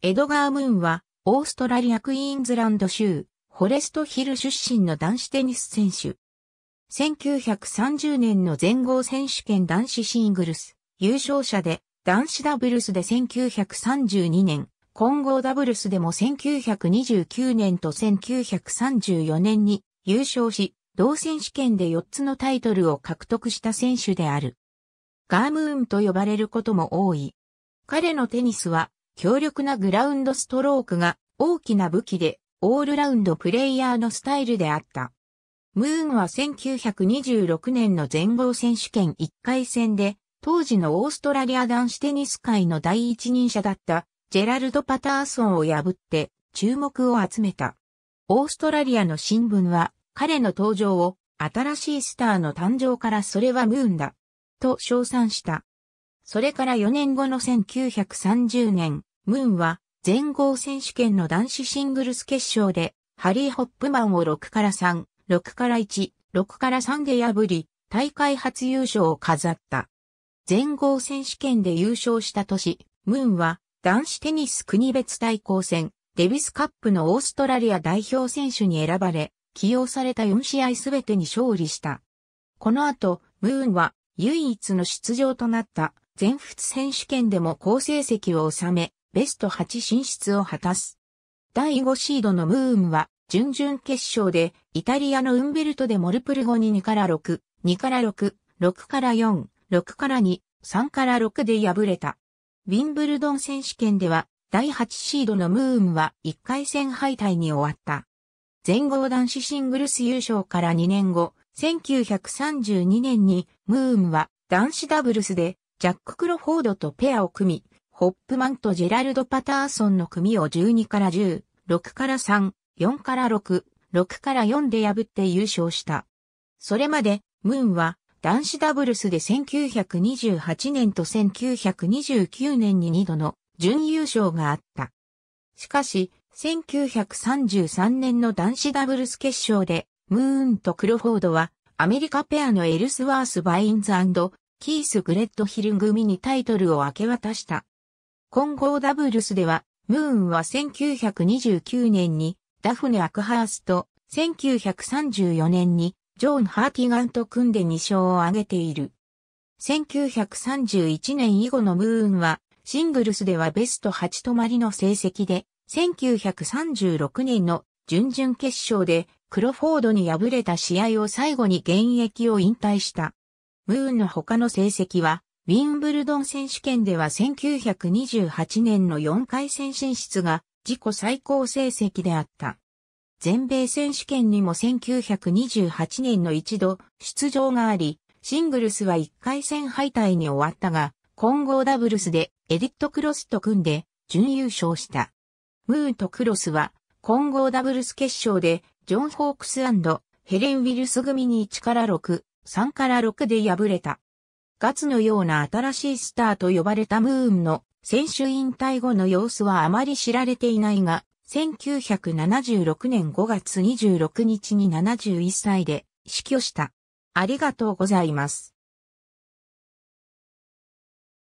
エドガー・ムーンは、オーストラリア・クイーンズランド州、フォレストヒル出身の男子テニス選手。1930年の全豪選手権男子シングルス、優勝者で、男子ダブルスで1932年、混合ダブルスでも1929年と1934年に優勝し、同選手権で4つのタイトルを獲得した選手である。ガームーンと呼ばれることも多い。彼のテニスは強力なグラウンドストロークが大きな武器でオールラウンドプレイヤーのスタイルであった。ムーンは1926年の全豪選手権1回戦で、当時のオーストラリア男子テニス界の第一人者だったジェラルド・パターソンを破って注目を集めた。オーストラリアの新聞は彼の登場を新しいスターの誕生からそれはムーンだと称賛した。それから4年後の1930年、ムーンは全豪選手権の男子シングルス決勝で、ハリー・ホップマンを6から3、6から1、6から3で破り、大会初優勝を飾った。全豪選手権で優勝した年、ムーンは男子テニス国別対抗戦、デビスカップのオーストラリア代表選手に選ばれ、起用された4試合すべてに勝利した。この後、ムーンは唯一の出場となった全仏選手権でも好成績を収め、ベスト8進出を果たす。第5シードのムーンは、準々決勝で、イタリアのウンベルトでモルプルゴに2から6、2から6、6から4、6から2、3から6で敗れた。ウィンブルドン選手権では、第8シードのムーンは1回戦敗退に終わった。全豪男子シングルス優勝から2年後、1932年にムーンは男子ダブルスでジャック・クロフォードとペアを組み、ホップマンとジェラルド・パターソンの組を12から10、6から3、4から6、6から4で破って優勝した。それまで、ムーンは男子ダブルスで1928年と1929年に2度の準優勝があった。しかし、1933年の男子ダブルス決勝で、ムーンとクロフォードは、アメリカペアのエルスワース・バインズキース・グレッドヒル組にタイトルを明け渡した。混合ダブルスでは、ムーンは1929年にダフネ・アクハースと1934年にジョン・ハーティガンと組んで2勝を挙げている。1931年以後のムーンはシングルスではベスト8止まりの成績で、1936年の準々決勝でクロフォードに敗れた試合を最後に現役を引退した。ムーンの他の成績はウィンブルドン選手権では1928年の4回戦進出が自己最高成績であった。全米選手権にも1928年の一度出場があり、シングルスは1回戦敗退に終わったが、混合ダブルスでエディット・クロスと組んで準優勝した。ムーとクロスは混合ダブルス決勝でジョン・ホークスヘレン・ウィルス組に1から6、3から6で敗れた。ガツのような新しいスターと呼ばれたムーンの選手引退後の様子はあまり知られていないが、1976年5月26日に71歳で死去した。ありがとうございます。